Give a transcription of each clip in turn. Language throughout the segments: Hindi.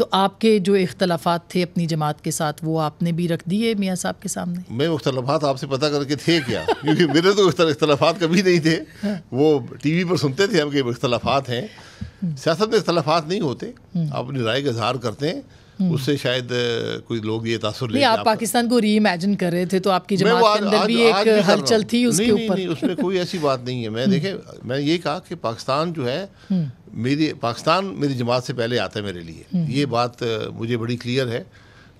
तो आपके जो इख्तलाफात थे अपनी जमात के साथ वो आपने भी रख दिए मियाँ साहब के सामने मैं अख्तलाफात आपसे पता करके थे क्या क्योंकि मेरे तो अख्तलाफात कभी नहीं थे हाँ। वो टीवी पर सुनते थे हम कि अख्तलाफात हैं हम्म। सियासत में अख्तलाफात नहीं होते हम्म। आप अपनी राय का इजहार करते हैं हम्म। उससे शायद कोई लोग ये तासुर नहीं आप पाकिस्तान को रीइमेजिन कर रहे थे तो आपकी जमात के अंदर भी एक हलचल थी उसके ऊपर उसमें कोई ऐसी बात नहीं है मैं हम्म। देखे मैं ये कहा कि पाकिस्तान जो है हम्म। मेरी पाकिस्तान मेरी जमात से पहले आता है मेरे लिए ये बात मुझे बड़ी क्लियर है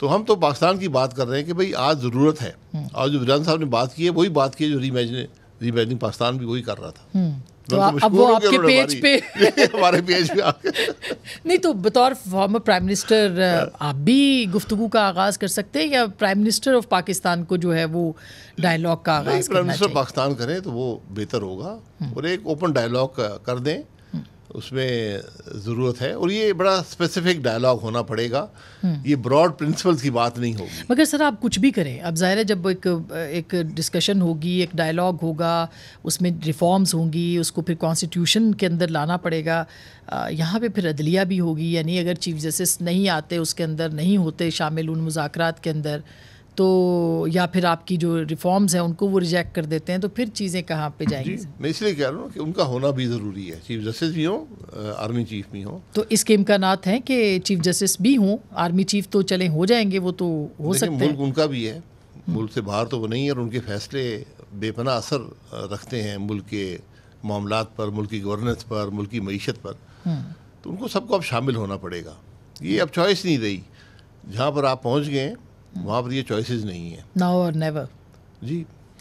तो हम तो पाकिस्तान की बात कर रहे हैं कि भाई आज ज़रूरत है और जो विरान साहब ने बात की है वही बात की है जो रीइमेजिन रीबैजिंग पाकिस्तान भी वही कर रहा था हम्म। तो, तो अब वो आपके पेज पे हमारे पेज पे नहीं तो बतौर फॉर्मर प्राइम मिनिस्टर आप भी गुफ्तगु का आगाज कर सकते हैं या प्राइम मिनिस्टर ऑफ पाकिस्तान को जो है वो डायलॉग का आगाज प्राइम मिनिस्टर पाकिस्तान करें तो वो बेहतर होगा हम्म। और एक ओपन डायलॉग कर दें उसमें ज़रूरत है और ये बड़ा स्पेसिफिक डायलॉग होना पड़ेगा हम्म। ये ब्रॉड प्रिंसिपल्स की बात नहीं होगी मगर सर आप कुछ भी करें अब ज़ाहिर है जब एक एक डिस्कशन होगी एक डायलॉग होगा उसमें रिफॉर्म्स होंगी उसको फिर कॉन्स्टिट्यूशन के अंदर लाना पड़ेगा यहाँ पे फिर अदलिया भी होगी यानी अगर चीफ जस्टिस नहीं आते उसके अंदर नहीं होते शामिल उन मुजाकर के अंदर तो या फिर आपकी जो रिफॉर्म्स हैं उनको वो रिजेक्ट कर देते हैं तो फिर चीज़ें कहाँ पे जाएंगी मैं इसलिए कह रहा हूँ कि उनका होना भी ज़रूरी है चीफ जस्टिस भी हों आर्मी चीफ भी हों तो इसके इम्कान हैं कि चीफ जस्टिस भी हों आर्मी चीफ तो चले हो जाएंगे वो तो हो सकते हैं उनका भी है हम्म। मुल्क से बाहर तो वो नहीं है और उनके फैसले बेपना असर रखते हैं मुल्क के मामला पर मुल्क की गवर्नेंस पर मुल्क की मीशत पर हम्म। तो उनको सबको अब शामिल होना पड़ेगा ये अब चॉइस नहीं रही जहाँ पर आप पहुँच गए वहाँ पर ये चॉइसेस नहीं है नाउ और नेवर जी